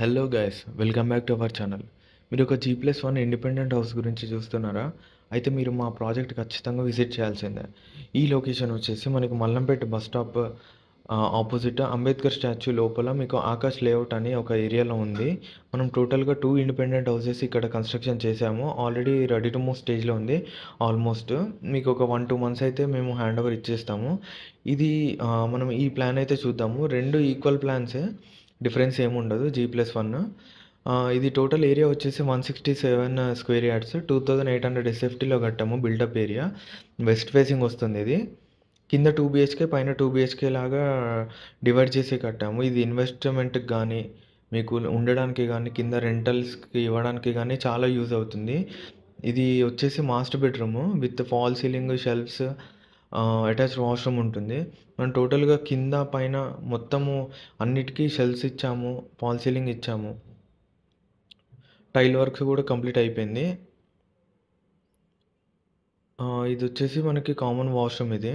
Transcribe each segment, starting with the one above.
hello guys welcome back to our channel మీరు ఒక G plus one independent house గురించి చూస్తున్నారా అయితే మీరు మా ప్రాజెక్ట్ ఖచ్చితంగా విజిట్ చేయాల్సిందే ఈ లొకేషన్ వచ్చేసి మనకు Mallampet bus stop opposite Ambedkar statue లోపల మీకు ఆకాష్ లేఅవుట్ అని ఒక ఏరియాలో ఉంది మనం టోటల్గా టూ ఇండిపెండెంట్ హౌసెస్ ఇక్కడ కన్స్ట్రక్షన్ చేసాము ఆల్రెడీ రెడీ టు మూవ్ స్టేజ్లో ఉంది ఆల్మోస్ట్ మీకు ఒక వన్ టూ మంత్స్ అయితే మేము హ్యాండ్ ఓవర్ ఇచ్చేస్తాము ఇది మనం ఈ ప్లాన్ అయితే చూద్దాము రెండు ఈక్వల్ ప్లాన్సే డిఫరెన్స్ ఏముండదు జీ ప్లస్ వన్ ఇది టోటల్ ఏరియా వచ్చేసి one sixty seven square yards two thousand eight hundred ఎస్ఎఫ్టీలో కట్టాము బిల్డప్ ఏరియా వెస్ట్ ఫేసింగ్ వస్తుంది ఇది కింద టూ బీహెచ్కే పైన టూ బీహెచ్కే లాగా డివైడ్ చేసి కట్టాము ఇది ఇన్వెస్ట్మెంట్కి కానీ మీకు ఉండడానికి కానీ కింద రెంటల్స్కి ఇవ్వడానికి కానీ చాలా యూజ్ అవుతుంది ఇది వచ్చేసి master bedroom with fall ceiling shelves attached washroom ఉంటుంది మనం టోటల్గా కింద పైన మొత్తము అన్నిటికీ షెల్స్ ఇచ్చాము ఫాల్ సీలింగ్ ఇచ్చాము టైల్ వర్క్స్ కూడా కంప్లీట్ అయిపోయింది ఇది వచ్చేసి మనకి కామన్ వాష్రూమ్ ఇది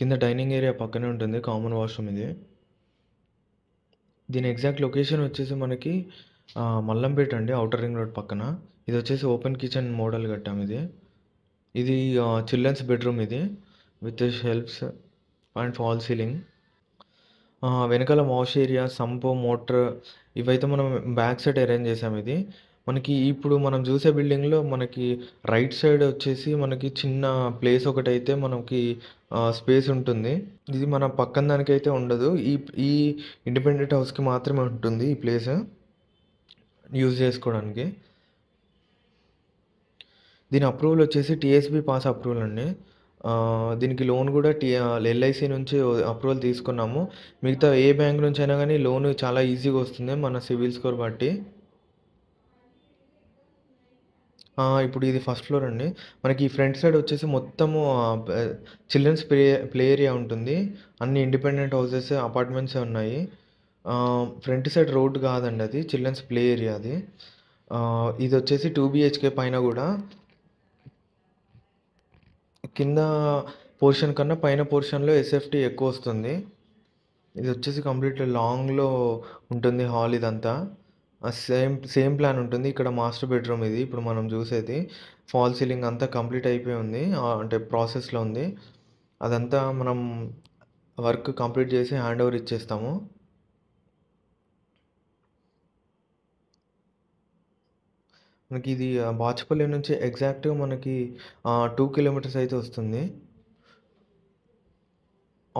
కింద డైనింగ్ ఏరియా పక్కనే ఉంటుంది కామన్ వాష్రూమ్ ఇది దీని ఎగ్జాక్ట్ లొకేషన్ వచ్చేసి మనకి మల్లంపేట అండి అవుటర్ రింగ్ రోడ్ పక్కన ఇది వచ్చేసి ఓపెన్ కిచెన్ మోడల్ కట్టాము ఇది ఇది చిల్డ్రన్స్ బెడ్రూమ్ ఇది with shelves and fall ceiling వెనకాల వాష్ ఏరియా సంపు మోటర్ ఇవైతే మనం బ్యాక్ సైడ్ అరేంజ్ చేసాం ఇది మనకి ఇప్పుడు మనం చూసే బిల్డింగ్లో మనకి రైట్ సైడ్ వచ్చేసి మనకి చిన్న ప్లేస్ ఒకటి అయితే మనకి స్పేస్ ఉంటుంది ఇది మన పక్కన దానికైతే ఉండదు ఈ ఈ ఇండిపెండెంట్ హౌస్కి మాత్రమే ఉంటుంది ఈ ప్లేస్ యూజ్ చేసుకోవడానికి దీని అప్రూవల్ వచ్చేసి టీఎస్బీ పాస్ అప్రూవల్ అండి దీనికి లోన్ కూడా టీ ఎల్ఐసి నుంచి అప్రూవల్ తీసుకున్నాము మిగతా ఏ బ్యాంక్ నుంచి అయినా కానీ లోన్ చాలా ఈజీగా వస్తుంది మన సివిల్ స్కోర్ బట్టి ఇప్పుడు ఇది ఫస్ట్ ఫ్లోర్ అండి మనకి ఫ్రంట్ సైడ్ వచ్చేసి మొత్తము చిల్డ్రన్స్ ప్లే ప్లే ఏరియా ఉంటుంది అన్ని ఇండిపెండెంట్ హౌసెస్ అపార్ట్మెంట్స్ ఉన్నాయి ఫ్రంట్ సైడ్ రోడ్ కాదండి అది చిల్డ్రన్స్ ప్లే ఏరియా అది ఇది వచ్చేసి టూ బిహెచ్కే పైన కూడా కింద పోర్షన్ కన్నా పైన పోర్షన్లో ఎస్ఎఫ్టీ ఎక్కువ వస్తుంది ఇది వచ్చేసి కంప్లీట్ లాంగ్లో ఉంటుంది హాల్ ఇదంతా సేమ్ సేమ్ ప్లాన్ ఉంటుంది ఇక్కడ మాస్టర్ బెడ్రూమ్ ఇది ఇప్పుడు మనం చూసేది ఫాల్ సీలింగ్ అంతా కంప్లీట్ అయిపోయి ఉంది అంటే ప్రాసెస్లో ఉంది అదంతా మనం వర్క్ కంప్లీట్ చేసి హ్యాండ్ ఓవర్ ఇచ్చేస్తాము మనకి ఇది బాచపల్లి నుంచి ఎగ్జాక్ట్గా మనకి టూ కిలోమీటర్స్ అయితే వస్తుంది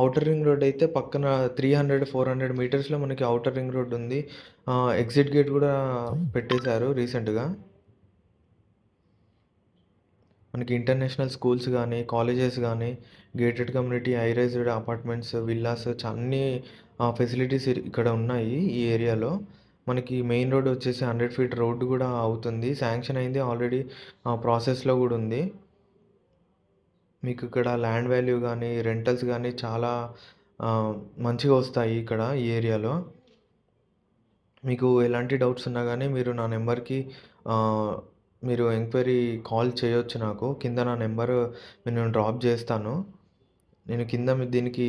అవుటర్ రింగ్ రోడ్ అయితే పక్కన త్రీ హండ్రెడ్ ఫోర్ హండ్రెడ్ మీటర్స్లో మనకి అవుటర్ రింగ్ రోడ్ ఉంది ఎగ్జిట్ గేట్ కూడా పెట్టేశారు రీసెంట్గా మనకి ఇంటర్నేషనల్ స్కూల్స్ కానీ కాలేజెస్ కానీ gated community high rised apartments villas అన్ని ఫెసిలిటీస్ ఇక్కడ ఉన్నాయి ఈ ఏరియాలో మనకి మెయిన్ రోడ్ వచ్చేసి హండ్రెడ్ ఫీట్ రోడ్డు కూడా అవుతుంది శాంక్షన్ అయింది ఆల్రెడీ ప్రాసెస్లో కూడా ఉంది మీకు ఇక్కడ ల్యాండ్ వాల్యూ కానీ రెంటల్స్ కానీ చాలా మంచిగా వస్తాయి ఇక్కడ ఈ ఏరియాలో మీకు ఎలాంటి డౌట్స్ ఉన్నా కానీ మీరు నా నెంబర్కి మీరు ఎంక్వైరీ కాల్ చేయొచ్చు నాకు కింద నా నెంబర్ నేను డ్రాప్ చేస్తాను నేను కింద దీనికి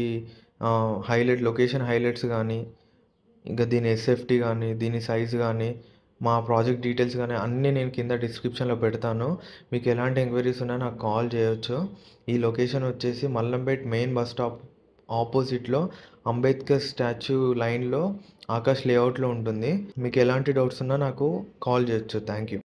హైలైట్ లొకేషన్ హైలైట్స్ కానీ ఇంకా దీని ఎస్ఎఫ్టీ కానీ దీని సైజ్ కానీ మా ప్రాజెక్ట్ డీటెయిల్స్ కానీ అన్నీ నేను కింద డిస్క్రిప్షన్లో పెడతాను మీకు ఎలాంటి ఎంక్వైరీస్ ఉన్నా నాకు కాల్ చేయొచ్చు ఈ లొకేషన్ వచ్చేసి మల్లంపేట్ మెయిన్ బస్ స్టాప్ ఆపోజిట్లో అంబేద్కర్ స్టాచ్యూ లైన్లో ఆకాష్ లేఅవుట్లో ఉంటుంది మీకు ఎలాంటి డౌట్స్ ఉన్నా నాకు కాల్ చేయొచ్చు థ్యాంక్ యూ